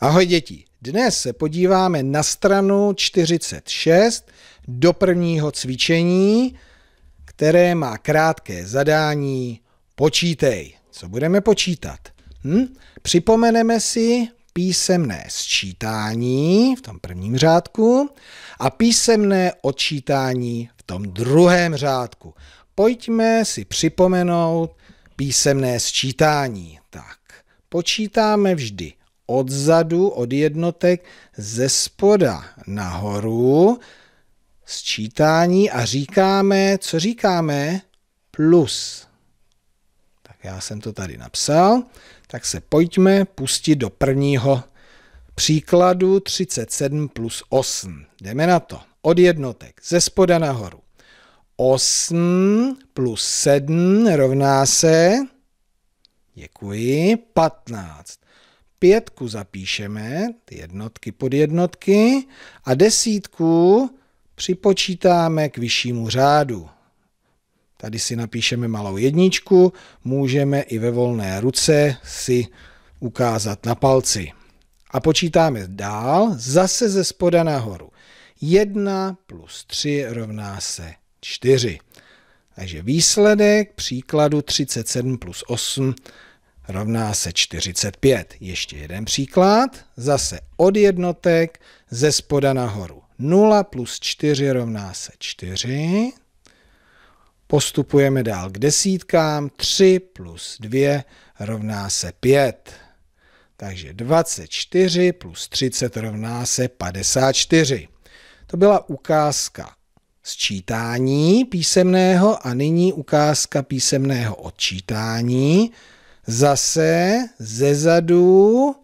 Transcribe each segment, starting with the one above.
Ahoj děti, dnes se podíváme na stranu 46 do prvního cvičení, které má krátké zadání Počítej. Co budeme počítat? Hm? Připomeneme si písemné sčítání v tom prvním řádku a písemné odčítání v tom druhém řádku. Pojďme si připomenout písemné sčítání. Tak, počítáme vždy odzadu, od jednotek, ze spoda nahoru, sčítání a říkáme, co říkáme? Plus. Tak já jsem to tady napsal, tak se pojďme pustit do prvního příkladu 37 plus 8. Jdeme na to. Od jednotek, ze spoda nahoru. 8 plus 7 rovná se, děkuji, 15 pětku zapíšeme, ty jednotky pod jednotky, a desítku připočítáme k vyššímu řádu. Tady si napíšeme malou jedničku, můžeme i ve volné ruce si ukázat na palci. A počítáme dál, zase ze spoda nahoru. 1 plus 3 rovná se 4. Takže výsledek příkladu 37 plus 8 rovná se 45. Ještě jeden příklad, zase od jednotek ze spoda nahoru. 0 plus 4 rovná se 4. Postupujeme dál k desítkám. 3 plus 2 rovná se 5. Takže 24 plus 30 rovná se 54. To byla ukázka sčítání písemného a nyní ukázka písemného odčítání. Zase ze zadu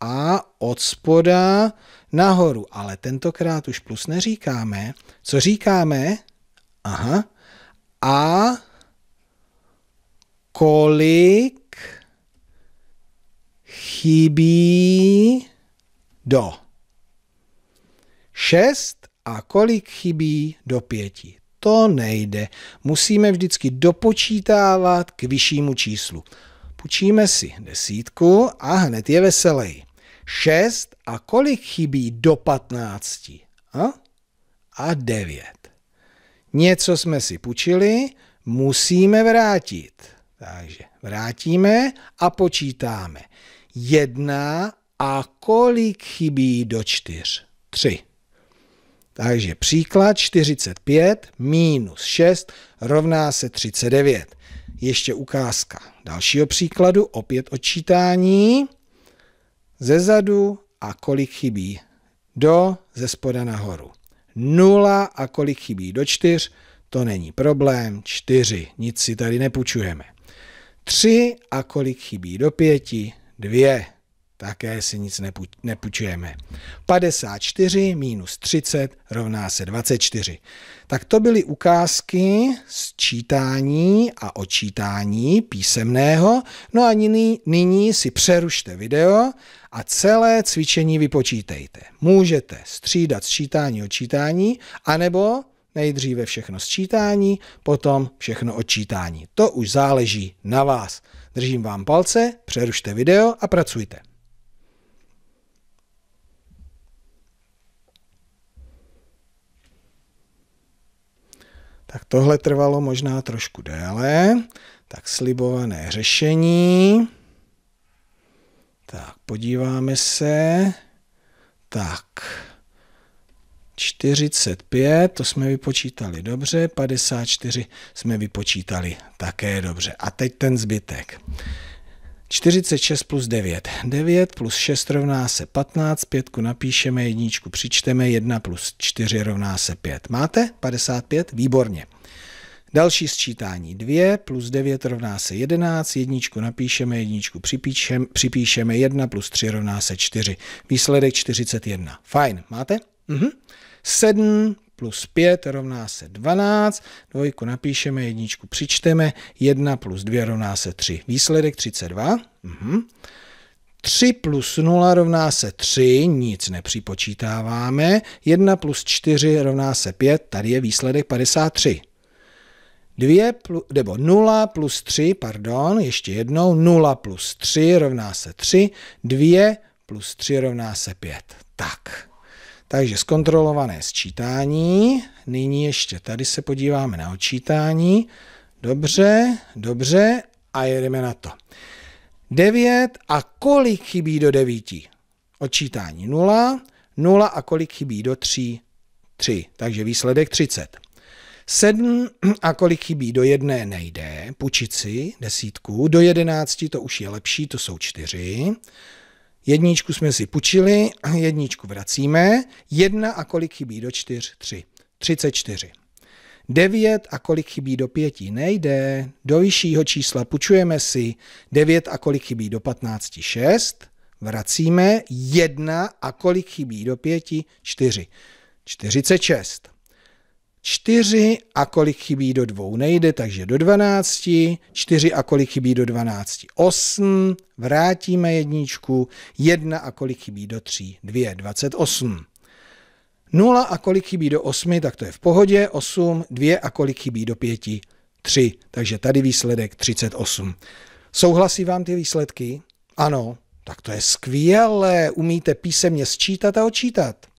a od spoda nahoru. Ale tentokrát už plus neříkáme. Co říkáme? Aha. A kolik chybí do? Šest a kolik chybí do pěti? To nejde. Musíme vždycky dopočítávat k vyššímu číslu. Půjčíme si desítku a hned je veselý. Šest a kolik chybí do patnácti? A, a devět. Něco jsme si půjčili, musíme vrátit. Takže vrátíme a počítáme. Jedna a kolik chybí do čtyř? Tři. Takže příklad 45 minus 6 rovná se 39. Ještě ukázka. Dalšího příkladu, opět odčítání. Ze zadu a kolik chybí do, ze spoda nahoru. Nula a kolik chybí do čtyř, to není problém, čtyři, nic si tady nepůjčujeme. Tři a kolik chybí do pěti, dvě, také si nic nepůjčujeme. 54 minus 30 rovná se 24. Tak to byly ukázky z čítání a očítání písemného. No a nyní, nyní si přerušte video a celé cvičení vypočítejte. Můžete střídat sčítání očítání, anebo nejdříve všechno sčítání, potom všechno očítání. To už záleží na vás. Držím vám palce, přerušte video a pracujte. Tak tohle trvalo možná trošku déle. Tak slibované řešení. Tak, podíváme se. Tak, 45, to jsme vypočítali dobře, 54 jsme vypočítali také dobře. A teď ten zbytek. 46 plus 9. 9 plus 6 rovná se 15, pětku napíšeme, jedničku přičteme, 1 plus 4 rovná se 5. Máte? 55? Výborně. Další sčítání 2 plus 9 rovná se 11, jedničku napíšeme, jedničku připíšem, připíšeme, 1 plus 3 rovná se 4. Výsledek 41. Fajn, máte? Mhm. 7 plus 5 rovná se 12, dvojku napíšeme, jedničku přičteme, 1 plus 2 rovná se 3. Výsledek 32. Mhm. 3 plus 0 rovná se 3, nic nepřipočítáváme. 1 plus 4 rovná se 5, tady je výsledek 53. 2 plus, nebo 0 plus 3, pardon, ještě jednou, 0 plus 3 rovná se 3, 2 plus 3 rovná se 5. Tak. Takže zkontrolované sčítání. Nyní ještě tady se podíváme na odčítání. Dobře, dobře a jedeme na to. 9 a kolik chybí do 9? Odčítání 0, 0 a kolik chybí do 3? 3, takže výsledek 30. 7 a kolik chybí do 1 nejde, půjčit si desítku, do 11 to už je lepší, to jsou 4. Jedničku jsme si půjčili, jedničku vracíme. Jedna a kolik chybí do čtyř? Tři. Třicet čtyři. Devět a kolik chybí do pěti? Nejde. Do vyššího čísla půjčujeme si devět a kolik chybí do patnácti? Šest. Vracíme jedna a kolik chybí do pěti? Čtyři. Čtyřicet šest. 4 a kolik chybí do dvou nejde, takže do 12, 4 a kolik chybí do 12, 8, vrátíme jedničku, 1 a kolik chybí do 3, 2, 28. 0 a kolik chybí do 8, tak to je v pohodě, 8, 2 a kolik chybí do 5, 3, takže tady výsledek 38. Souhlasí vám ty výsledky? Ano, tak to je skvělé, umíte písemně sčítat a odčítat.